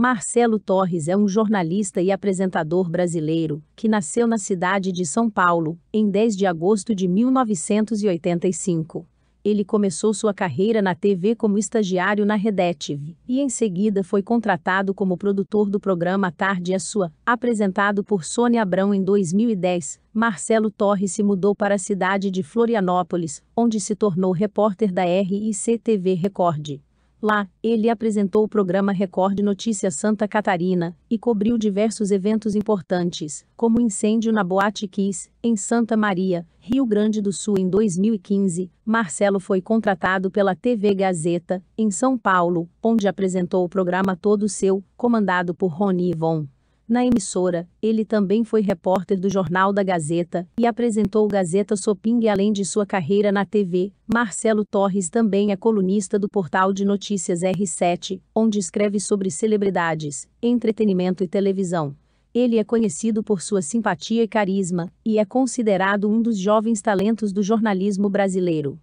Marcelo Torres é um jornalista e apresentador brasileiro que nasceu na cidade de São Paulo em 10 de agosto de 1985. Ele começou sua carreira na TV como estagiário na Redetiv e em seguida foi contratado como produtor do programa Tarde é Sua, apresentado por Sônia Abrão em 2010. Marcelo Torres se mudou para a cidade de Florianópolis, onde se tornou repórter da RIC TV Record. Lá, ele apresentou o programa Record Notícia Santa Catarina e cobriu diversos eventos importantes, como o incêndio na Boate Kiss, em Santa Maria, Rio Grande do Sul em 2015. Marcelo foi contratado pela TV Gazeta, em São Paulo, onde apresentou o programa Todo Seu, comandado por Rony Von. Na emissora, ele também foi repórter do Jornal da Gazeta e apresentou o Gazeta Soping além de sua carreira na TV. Marcelo Torres também é colunista do portal de notícias R7, onde escreve sobre celebridades, entretenimento e televisão. Ele é conhecido por sua simpatia e carisma e é considerado um dos jovens talentos do jornalismo brasileiro.